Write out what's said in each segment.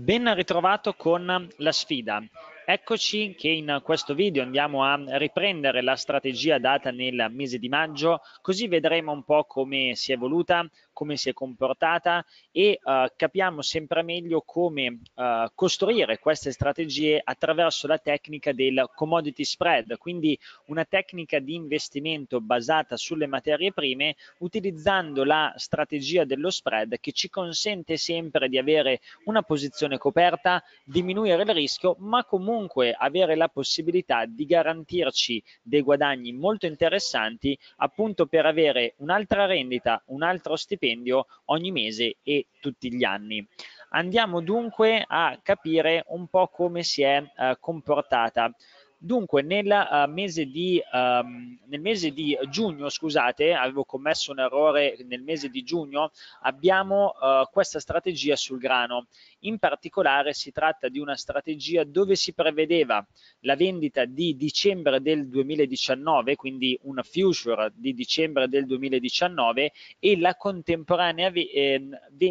Ben ritrovato con la sfida. Eccoci che in questo video andiamo a riprendere la strategia data nel mese di maggio, così vedremo un po' come si è evoluta, come si è comportata e uh, capiamo sempre meglio come uh, costruire queste strategie attraverso la tecnica del commodity spread, quindi una tecnica di investimento basata sulle materie prime utilizzando la strategia dello spread che ci consente sempre di avere una posizione coperta, diminuire il rischio, ma comunque avere la possibilità di garantirci dei guadagni molto interessanti appunto per avere un'altra rendita, un altro stipendio stipendio ogni mese e tutti gli anni. Andiamo dunque a capire un po' come si è eh, comportata Dunque, nel, uh, mese di, um, nel mese di giugno, scusate, avevo commesso un errore nel mese di giugno, abbiamo uh, questa strategia sul grano. In particolare si tratta di una strategia dove si prevedeva la vendita di dicembre del 2019, quindi una future di dicembre del 2019 e la contemporanea eh,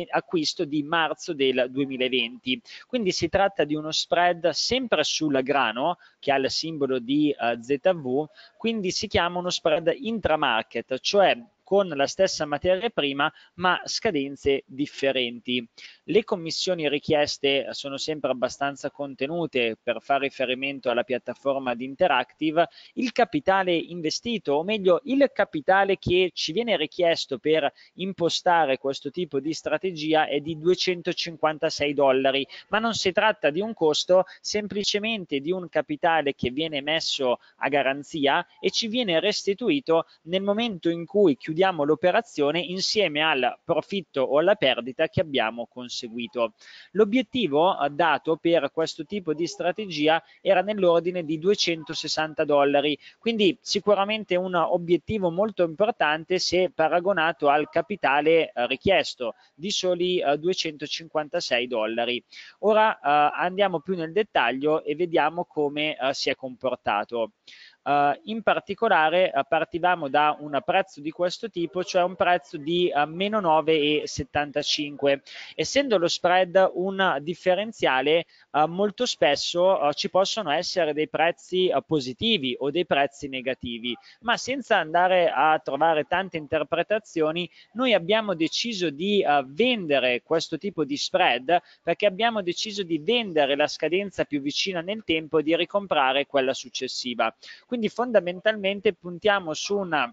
acquisto di marzo del 2020. Quindi si tratta di uno spread sempre sul grano che ha il simbolo di uh, eh, ZV, quindi si chiama uno spread intramarket, cioè con la stessa materia prima ma scadenze differenti. Le commissioni richieste sono sempre abbastanza contenute per fare riferimento alla piattaforma di Interactive, il capitale investito o meglio il capitale che ci viene richiesto per impostare questo tipo di strategia è di 256 dollari, ma non si tratta di un costo, semplicemente di un capitale che viene messo a garanzia e ci viene restituito nel momento in cui chiudiamo chiudiamo l'operazione insieme al profitto o alla perdita che abbiamo conseguito. L'obiettivo eh, dato per questo tipo di strategia era nell'ordine di 260 dollari, quindi sicuramente un obiettivo molto importante se paragonato al capitale eh, richiesto di soli 256 eh, dollari. Ora andiamo più nel dettaglio e vediamo come si è comportato. Uh, in particolare uh, partivamo da un prezzo di questo tipo, cioè un prezzo di uh, meno 9,75. Essendo lo spread un differenziale, molto spesso ci possono essere dei prezzi positivi o dei prezzi negativi, ma senza andare a trovare tante interpretazioni, noi abbiamo deciso di vendere questo tipo di spread perché abbiamo deciso di vendere la scadenza più vicina nel tempo e di ricomprare quella successiva. Quindi quindi fondamentalmente puntiamo su un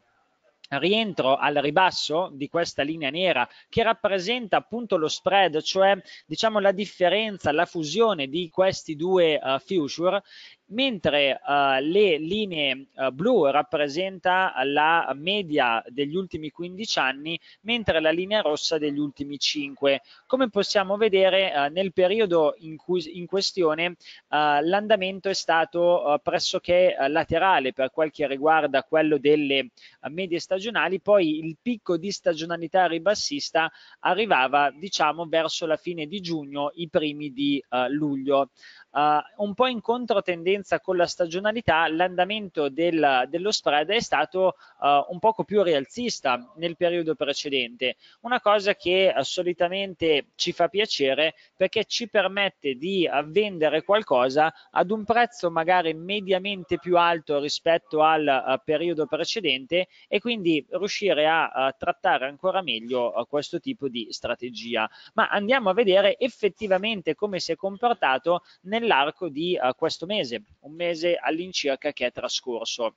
rientro al ribasso di questa linea nera che rappresenta appunto lo spread, cioè diciamo la differenza, la fusione di questi due uh, future mentre eh, le linee eh, blu rappresenta la media degli ultimi 15 anni, mentre la linea rossa degli ultimi 5. Come possiamo vedere eh, nel periodo in, cui, in questione eh, l'andamento è stato eh, pressoché eh, laterale per quel che riguarda quello delle medie stagionali, poi il picco di stagionalità ribassista arrivava diciamo verso la fine di giugno, i primi di luglio. Uh, un po' in controtendenza con la stagionalità, l'andamento del, dello spread è stato uh, un poco più rialzista nel periodo precedente, una cosa che uh, solitamente ci fa piacere perché ci permette di vendere qualcosa ad un prezzo magari mediamente più alto rispetto al periodo precedente e quindi riuscire a trattare ancora meglio questo tipo di strategia. Ma andiamo a vedere effettivamente come si è comportato nel nell'arco di uh, questo mese, un mese all'incirca che è trascorso.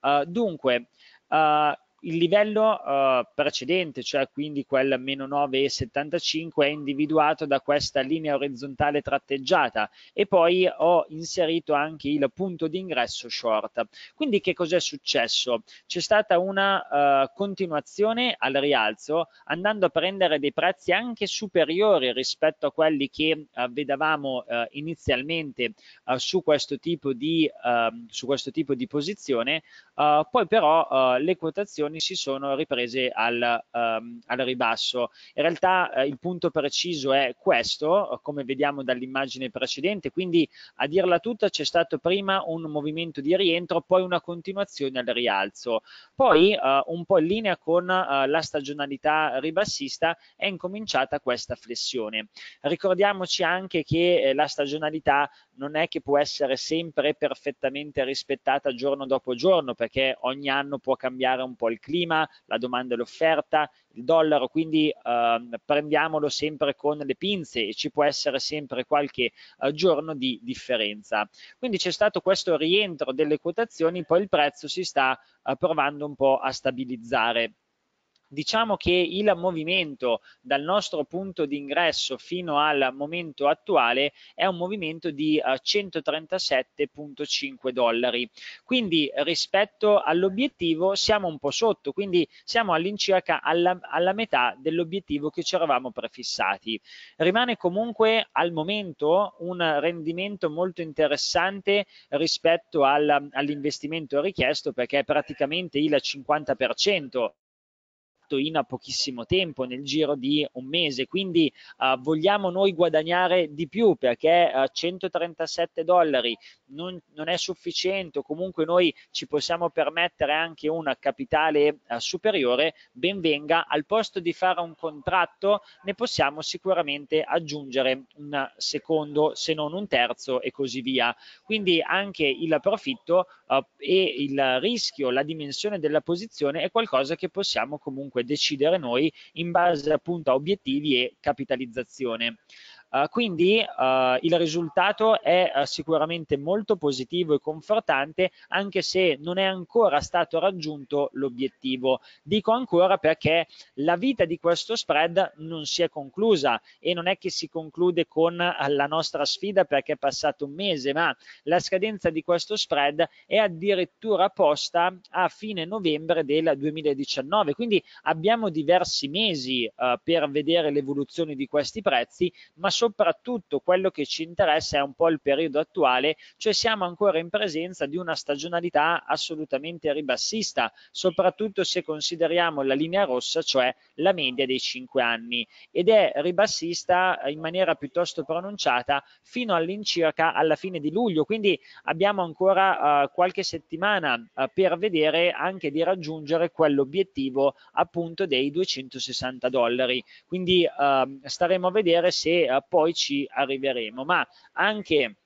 Uh, dunque, eh, il livello uh, precedente, cioè quindi quel meno 9,75 è individuato da questa linea orizzontale tratteggiata e poi ho inserito anche il punto di ingresso short. Quindi che cos'è successo? C'è stata una uh, continuazione al rialzo andando a prendere dei prezzi anche superiori rispetto a quelli che uh, vedevamo inizialmente su questo, di, ehm, su, questo tipo di, posizione, poi però le quotazioni obbligazioni si sono riprese al, um, al ribasso. In realtà eh, il punto preciso è questo, come vediamo dall'immagine precedente, quindi a dirla tutta c'è stato prima un movimento di rientro, poi una continuazione al rialzo. Poi eh, un po' in linea con eh, la stagionalità ribassista è incominciata questa flessione. Ricordiamoci anche che eh, la stagionalità non è che può essere sempre perfettamente rispettata giorno dopo giorno perché ogni anno può cambiare un po' il del clima, la domanda e l'offerta, il dollaro, quindi eh, prendiamolo sempre con le pinze e ci può essere sempre qualche eh, giorno di differenza. Quindi c'è stato questo rientro delle quotazioni, poi il prezzo si sta eh, provando un po' a stabilizzare diciamo che il movimento dal nostro punto di ingresso fino al momento attuale è un movimento di 137.5 eh, dollari quindi rispetto all'obiettivo siamo un po' sotto quindi siamo all'incirca alla, alla, metà dell'obiettivo che ci eravamo prefissati rimane comunque al momento un rendimento molto interessante rispetto all'investimento richiesto perché è praticamente il 50% fatto in pochissimo tempo, nel giro di un mese. Quindi eh, vogliamo noi guadagnare di più perché eh, 137 dollari non, non, è sufficiente, comunque noi ci possiamo permettere anche un capitale eh, superiore, ben venga, al posto di fare un contratto ne possiamo sicuramente aggiungere un secondo, se non un terzo e così via. Quindi anche il profitto eh, e il rischio, la dimensione della posizione è qualcosa che possiamo comunque comunque decidere noi in base appunto a obiettivi e capitalizzazione. Uh, quindi uh, il risultato è uh, sicuramente molto positivo e confortante anche se non è ancora stato raggiunto l'obiettivo. Dico ancora perché la vita di questo spread non si è conclusa e non è che si conclude con la nostra sfida perché è passato un mese, ma la scadenza di questo spread è addirittura posta a fine novembre del 2019, quindi abbiamo diversi mesi eh, per vedere l'evoluzione di questi prezzi, ma soprattutto quello che ci interessa è un po' il periodo attuale, cioè siamo ancora in presenza di una stagionalità assolutamente ribassista, soprattutto se consideriamo la linea rossa, cioè la media dei 5 anni, ed è ribassista in maniera piuttosto pronunciata fino all'incirca alla fine di luglio, quindi abbiamo ancora eh, qualche settimana eh, per vedere anche di raggiungere quell'obiettivo appunto appunto dei 260 dollari. Quindi ehm, staremo a vedere se eh, poi ci arriveremo. Ma anche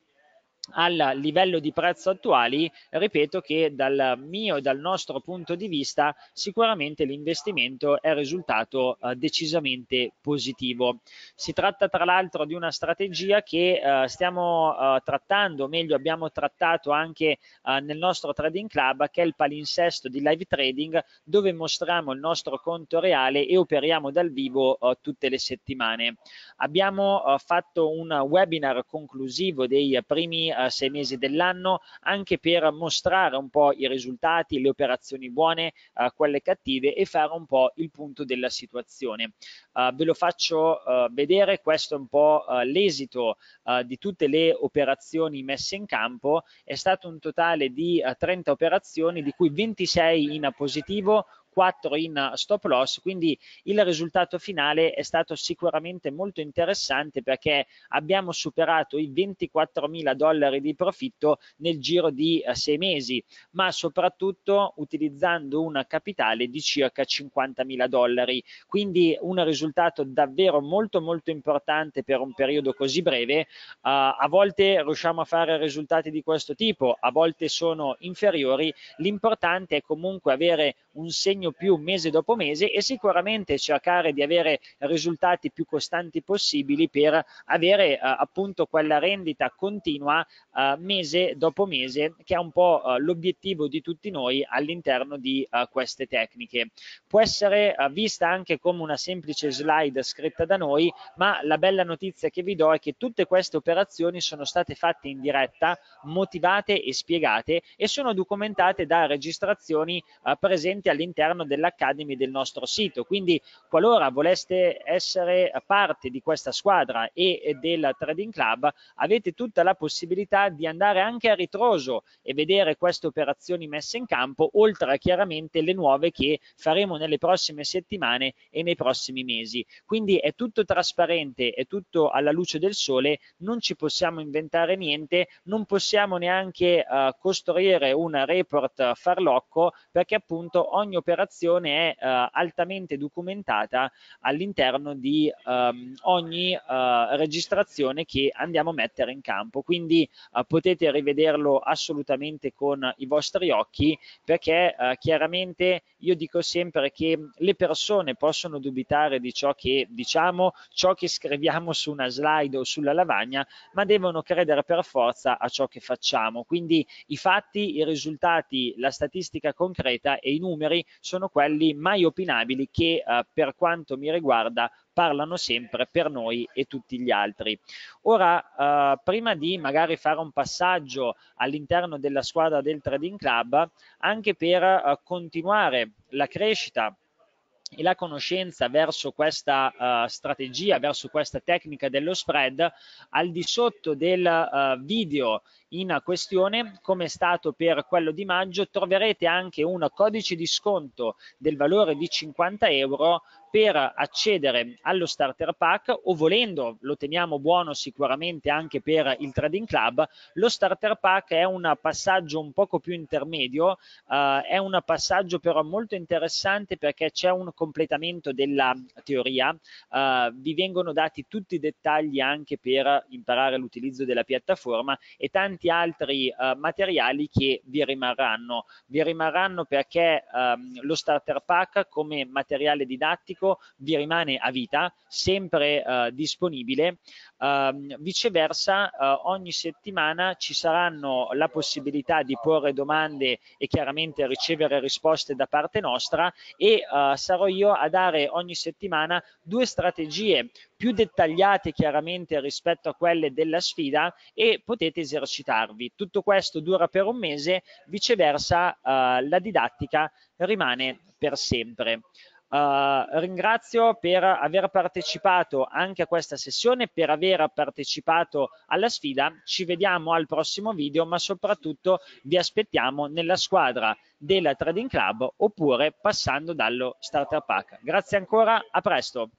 al livello di prezzo attuali, ripeto che dal mio e dal nostro punto di vista sicuramente l'investimento è risultato eh, decisamente positivo. Si tratta tra l'altro di una strategia che eh, stiamo eh, trattando, o meglio abbiamo trattato anche eh, nel nostro trading club che è il palinsesto di live trading dove mostriamo il nostro conto reale e operiamo dal vivo eh, tutte le settimane. Abbiamo eh, fatto un webinar conclusivo dei primi eh, sei mesi dell'anno, anche per mostrare un po' i risultati, le operazioni buone, eh, quelle cattive e fare un po' il punto della situazione. Eh, ve lo faccio eh, vedere, questo è un po' eh, l'esito di tutte le operazioni messe in campo, è stato un totale di 30 operazioni, di cui 26 in positivo, 4 in stop loss, quindi il risultato finale è stato sicuramente molto interessante perché abbiamo superato i 24 mila dollari di profitto nel giro di 6 eh, mesi, ma soprattutto utilizzando una capitale di circa 50 mila dollari, quindi un risultato davvero molto molto importante per un periodo così breve. Uh, a volte riusciamo a fare risultati di questo tipo, a volte sono inferiori, l'importante è comunque avere un segno più mese dopo mese e sicuramente cercare di avere risultati più costanti possibili per avere eh, appunto quella rendita continua eh, mese dopo mese che è un po' eh, l'obiettivo di tutti noi all'interno di eh, queste tecniche. Può essere eh, vista anche come una semplice slide scritta da noi, ma la bella notizia che vi do è che tutte queste operazioni sono state fatte in diretta, motivate e spiegate e sono documentate da registrazioni eh, presenti presente all'interno dell'Academy del nostro sito. Quindi qualora voleste essere parte di questa squadra e del Trading Club, avete tutta la possibilità di andare anche a ritroso e vedere queste operazioni messe in campo, oltre a chiaramente le nuove che faremo nelle prossime settimane e nei prossimi mesi. Quindi è tutto trasparente, è tutto alla luce del sole, non ci possiamo inventare niente, non possiamo neanche uh, costruire un report farlocco perché appunto ogni operazione è uh, altamente documentata all'interno di um, ogni uh, registrazione che andiamo a mettere in campo. Quindi uh, potete rivederlo assolutamente con i vostri occhi perché chiaramente io dico sempre che le persone possono dubitare di ciò che diciamo, ciò che scriviamo su una slide o sulla lavagna, ma devono credere per forza a ciò che facciamo. Quindi i fatti, i risultati, la statistica concreta e i numeri numeri sono quelli mai opinabili che eh, per quanto mi riguarda parlano sempre per noi e tutti gli altri. Ora, eh, prima di magari fare un passaggio all'interno della squadra del Trading Club, anche per eh, continuare la crescita e la conoscenza verso questa uh, strategia, verso questa tecnica dello spread, al di sotto del uh, video in questione, come è stato per quello di maggio, troverete anche un codice di sconto del valore di 50 euro per accedere allo starter pack o volendo, lo teniamo buono sicuramente anche per il trading club, lo starter pack è un passaggio un poco più intermedio, eh, è un passaggio però molto interessante perché c'è un completamento della teoria, eh, vi vengono dati tutti i dettagli anche per imparare l'utilizzo della piattaforma e tanti tanti altri eh, materiali che vi rimarranno. Vi rimarranno perché ehm, lo starter pack come materiale didattico vi rimane a vita, sempre eh, disponibile. Ehm, eh, viceversa, ogni settimana ci saranno la possibilità di porre domande e chiaramente ricevere risposte da parte nostra e eh, sarò io a dare ogni settimana due strategie più dettagliate chiaramente rispetto a quelle della sfida e potete esercitarvi. Tutto questo dura per un mese, viceversa eh, la didattica rimane per sempre. Uh, ringrazio per aver partecipato anche a questa sessione, per aver partecipato alla sfida. Ci vediamo al prossimo video, ma soprattutto vi aspettiamo nella squadra della Trading Club oppure passando dallo Starter Pack. Grazie ancora, a presto.